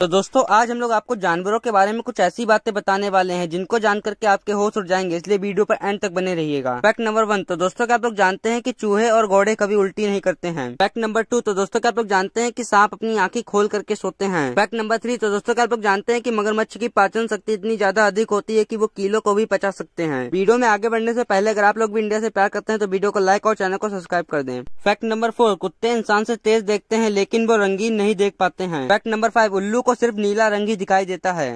तो दोस्तों आज हम लोग आपको जानवरों के बारे में कुछ ऐसी बातें बताने वाले हैं जिनको जान करके आपके होश उठ जाएंगे इसलिए वीडियो पर एंड तक बने रहिएगा फैक्ट नंबर वन तो दोस्तों क्या आप लोग जानते हैं कि चूहे और घोड़े कभी उल्टी नहीं करते हैं फैक्ट नंबर टू तो दोस्तों क्या आप लोग जानते हैं की सांप अपनी आंखें खोल करके सोते हैं फैक्ट नंबर थ्री तो दोस्तों क्या आप लोग जानते हैं की मगरमच्छ की पाचन शक्ति इतनी ज्यादा अधिक होती है की वो किलो को भी पचा सकते हैं वीडियो में आगे बढ़ने से पहले अगर आप लोग भी इंडिया से प्यार करते हैं तो वीडियो को लाइक और चैनल को सब्सक्राइब कर दें फैक्ट नंबर फोर कुत्ते इंसान से तेज देखते हैं लेकिन वो रंगीन नहीं देख पाते हैं फैक्ट नंबर फाइव उल्लू को सिर्फ नीला रंग ही दिखाई देता है।